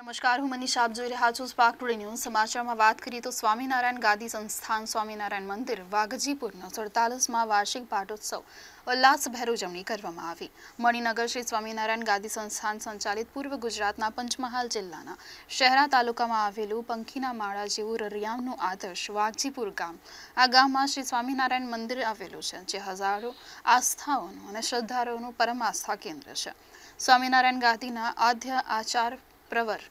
નમસ્કાર હું મનીષા આપ જોઈ રહ્યા છું સ્પાર્ક ટુડે ન્યૂઝ સમાચારમાં વાત કરીએ તો સ્વામિનારાયણ ગાદી સંસ્થાન સ્વામિનારાયણ મંદિર વાઘજીપુરનો સડતાલીસમાં વાર્ષિક પાટોત્સવ ઉલ્લાસભેર ઉજવણી કરવામાં આવી મણિનગર શ્રી સ્વામિનારાયણ ગાદી સંસ્થાન સંચાલિત પૂર્વ ગુજરાતના પંચમહાલ જિલ્લાના શહેરા તાલુકામાં આવેલું પંખીના માળા જેવું રરિયામનું આદર્શ વાઘજીપુર ગામ આ ગામમાં શ્રી સ્વામિનારાયણ મંદિર આવેલું છે જે હજારો આસ્થાઓનું અને શ્રદ્ધાળુઓનું પરમ આસ્થા કેન્દ્ર છે સ્વામિનારાયણ ગાદીના આદ્ય આચાર પ્રવર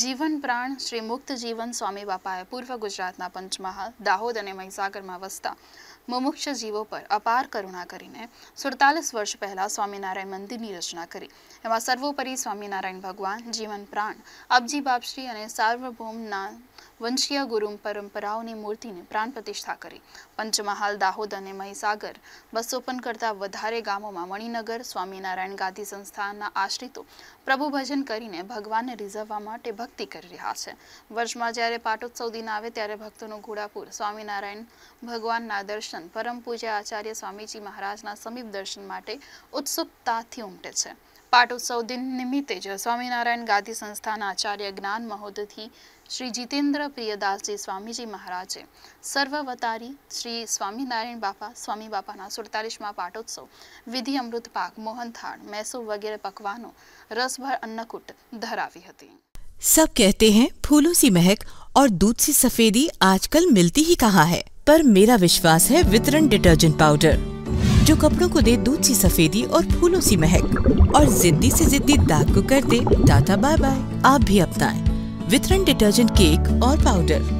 જીવન પ્રાણ શ્રી મુક્ત જીવન સ્વામી બાપાએ પૂર્વ ગુજરાતના પંચમહાલ દાહોદ અને મહીસાગરમાં વસતા મુમુક્ષ જીવો પર અપાર કરુણા કરીને સુડતાલીસ વર્ષ પહેલા સ્વામિનારાયણ મંદિરની રચના કરી એમાં સર્વોપરી સ્વામિનારાયણ ભગવાન જીવન પ્રાણ અબજી બાપશ્રી અને સાર્વભૌમના વંશીય ગુરુ પરંપરાઓની મૂર્તિને પ્રાણ પ્રતિષ્ઠા કરી પંચમહાલ દાહોદ અને મહીસાગર બસોપન કરતા વધારે ગામોમાં મણિનગર સ્વામિનારાયણ ગાંધી સંસ્થાના આશ્રિતો પ્રભુ ભજન કરીને ભગવાનને રીઝવવા માટે ભક્તિ કરી રહ્યા છે વર્ષમાં જ્યારે પાટોત્સવ દિન આવે ત્યારે ભક્તોનું ઘોડાપુર સ્વામિનારાયણ ભગવાનના દર્શન दर्शन परम पूज्य आचार्य स्वामीजी महाराज समीप दर्शन उत्सुकता उमटे पाठोत्सव दिन निमित्ते ज स्वामीनारायण गादी संस्थान आचार्य ज्ञान महोदधि श्री जितेंद्र प्रियदास जी स्वामीजी महाराजे सर्ववतारी श्री स्वामीनारायण बापा स्वामी बापा सुड़तालीसमा पाठोत्सव विधि अमृत पाक मोहन थाण मैसू वगैरह पकवानों रसभर अन्नकूट धरावी थी सब कहते हैं फूलों सी महक और दूध सी सफेदी आजकल मिलती ही कहाँ है पर मेरा विश्वास है वितरण डिटर्जेंट पाउडर जो कपड़ों को दे दूध सी सफेदी और फूलों सी महक और जिद्दी से जिद्दी दाग को कर दे टाटा बाय बाय आप भी अपनाएं वितरण डिटर्जेंट केक और पाउडर